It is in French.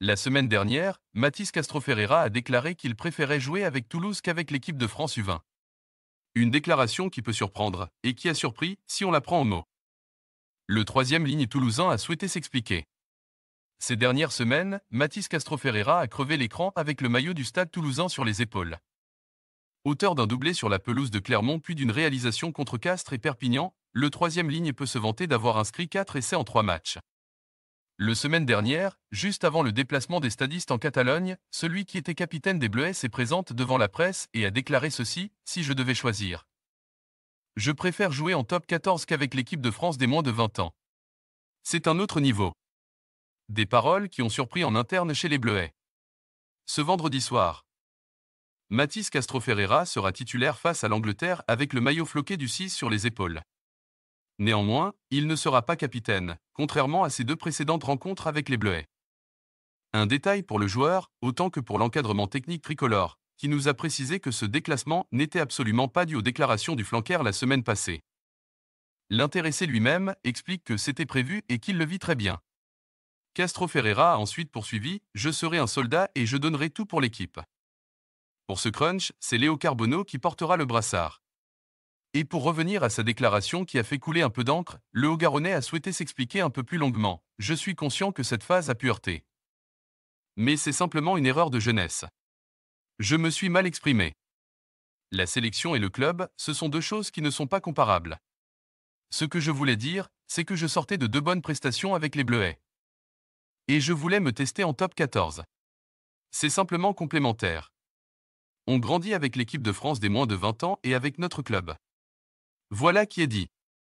La semaine dernière, Matisse Castroferreira a déclaré qu'il préférait jouer avec Toulouse qu'avec l'équipe de France U20. Une déclaration qui peut surprendre, et qui a surpris, si on la prend en mots. Le troisième ligne toulousain a souhaité s'expliquer. Ces dernières semaines, Matisse Castroferreira a crevé l'écran avec le maillot du stade toulousain sur les épaules. Auteur d'un doublé sur la pelouse de Clermont puis d'une réalisation contre Castres et Perpignan, le troisième ligne peut se vanter d'avoir inscrit 4 essais en trois matchs. Le semaine dernière, juste avant le déplacement des stadistes en Catalogne, celui qui était capitaine des Bleuets s'est présenté devant la presse et a déclaré ceci, si je devais choisir. Je préfère jouer en top 14 qu'avec l'équipe de France des moins de 20 ans. C'est un autre niveau. Des paroles qui ont surpris en interne chez les Bleuets. Ce vendredi soir, Matisse Castro Ferreira sera titulaire face à l'Angleterre avec le maillot floqué du 6 sur les épaules. Néanmoins, il ne sera pas capitaine, contrairement à ses deux précédentes rencontres avec les Bleuets. Un détail pour le joueur, autant que pour l'encadrement technique tricolore, qui nous a précisé que ce déclassement n'était absolument pas dû aux déclarations du flanquer la semaine passée. L'intéressé lui-même explique que c'était prévu et qu'il le vit très bien. Castro Ferreira a ensuite poursuivi Je serai un soldat et je donnerai tout pour l'équipe. Pour ce crunch, c'est Léo Carbono qui portera le brassard. Et pour revenir à sa déclaration qui a fait couler un peu d'encre, le Haut-Garonnais a souhaité s'expliquer un peu plus longuement. Je suis conscient que cette phase a pu heurter. Mais c'est simplement une erreur de jeunesse. Je me suis mal exprimé. La sélection et le club, ce sont deux choses qui ne sont pas comparables. Ce que je voulais dire, c'est que je sortais de deux bonnes prestations avec les Bleuets. Et je voulais me tester en top 14. C'est simplement complémentaire. On grandit avec l'équipe de France des moins de 20 ans et avec notre club. Voilà qui est dit.